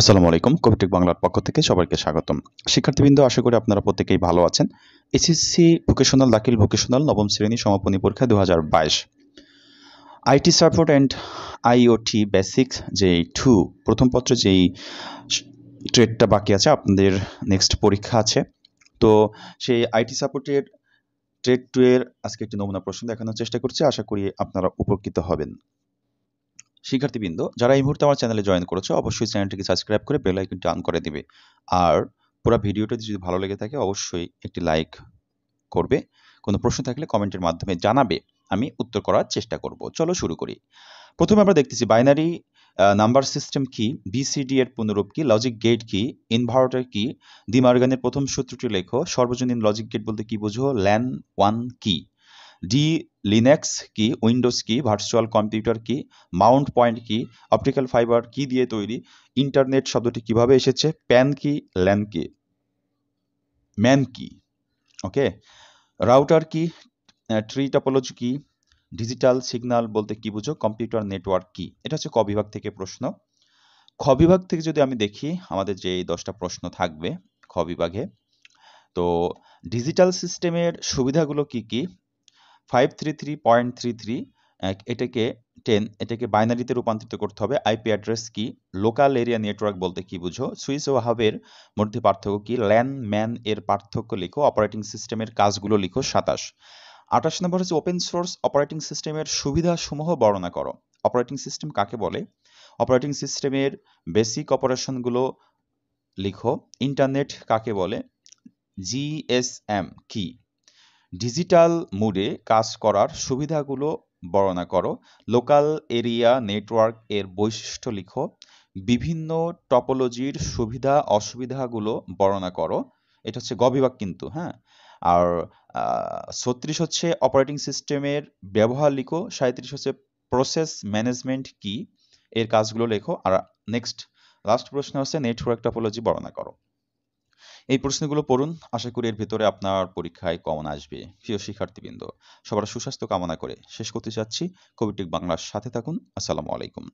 আসসালামু আলাইকুম কবিটেক বাংলার পক্ষ থেকে সবাইকে স্বাগতম শিক্ষার্থীবৃন্দ আশা করি আপনারা প্রত্যেকেই ভালো আছেন এসএসসি ভোকেশনাল দাখিল ভোকেশনাল নবম শ্রেণী সমাপনী পরীক্ষা দু IT support and IoT basics যে টু প্রথম পত্রে যেই ট্রেডটা বাকি আছে আপনাদের নেক্সট পরীক্ষা আছে তো সেই আইটি সাপোর্টের ট্রেড টু এর আজকে একটি নমুনা প্রশ্ন দেখানোর চেষ্টা করছি আশা করি আপনারা উপকৃত হবেন শিক্ষার্থীবৃন্দ যারা এই মুহূর্তে আমার চ্যানেলে জয়েন করেছে অবশ্যই চ্যানেলটিকে সাবস্ক্রাইব করে বেল আইকনটি অন করে দিবে আর পুরো ভিডিওটি যদি ভালো লেগে থাকে অবশ্যই একটি লাইক করবে কোনো প্রশ্ন থাকলে কমেন্টের মাধ্যমে জানাবে আমি উত্তর করার চেষ্টা করব চলো শুরু করি প্রথমে আমরা দেখতেছি বাইনারি নাম্বার সিস্টেম কি বিসিডি এর পুনরূপ কি লজিক গেট কি ইনভার্টার কি ডিমার্গানের প্রথম সূত্রটি লেখো সর্বজনীন লজিক গেট বলতে কি বোঝো ল্যান ওয়ান কি ডি লিনেক্স কি উইন্ডোজ কি ভার্চুয়াল কম্পিউটার কি মাউন্ট পয়েন্ট কি অপটিক্যাল ফাইবার কি দিয়ে তৈরি ইন্টারনেট শব্দটি কিভাবে এসেছে প্যান কি ল্যান কি ম্যান কি ওকে রাউটার কি ট্রি টপোলজি কি ডিজিটাল সিগন্যাল বলতে কি বুঝো কম্পিউটার নেটওয়ার্ক কি এটা হচ্ছে ক বিভাগ থেকে প্রশ্ন খ বিভাগ থেকে যদি আমি দেখি আমাদের যে এই দশটা প্রশ্ন থাকবে খ বিভাগে তো ডিজিটাল সিস্টেমের সুবিধাগুলো কি কি five three three point three three এটাকে টেন এটাকে বাইনারিতে রূপান্তরিত করতে হবে আইপি অ্যাড্রেস কি লোকাল এরিয়া নেটওয়ার্ক বলতে কি বুঝো সুইস ও হাবের মধ্যে পার্থক্য কি ল্যান ম্যান এর পার্থক্য লিখো অপারেটিং সিস্টেমের কাজগুলো লিখো সাতাশ আঠাশ নম্বর হচ্ছে ওপেন সোর্স অপারেটিং সিস্টেমের সুবিধাসমূহ বর্ণনা করো অপারেটিং সিস্টেম কাকে বলে অপারেটিং সিস্টেমের বেসিক অপারেশনগুলো লিখো ইন্টারনেট কাকে বলে জিএসএম কি ডিজিটাল মুডে কাজ করার সুবিধাগুলো বর্ণনা করো লোকাল এরিয়া নেটওয়ার্ক এর বৈশিষ্ট্য লিখো বিভিন্ন টপোলজির সুবিধা অসুবিধাগুলো বর্ণনা করো এটা হচ্ছে গবিভাগ কিন্তু হ্যাঁ আর ছত্রিশ হচ্ছে অপারেটিং সিস্টেমের ব্যবহার লিখো সাঁত্রিশ হচ্ছে প্রসেস ম্যানেজমেন্ট কি এর কাজগুলো লেখো আর নেক্সট লাস্ট প্রশ্ন হচ্ছে নেটওয়ার্ক টপোলজি বর্ণনা করো এই প্রশ্নগুলো পড়ুন আশা করি এর ভেতরে আপনার পরীক্ষায় কমন আসবে প্রিয় শিক্ষার্থীবৃন্দ সবার সুস্বাস্থ্য কামনা করে শেষ করতে চাচ্ছি কবিটি বাংলার সাথে থাকুন আসসালামু আলাইকুম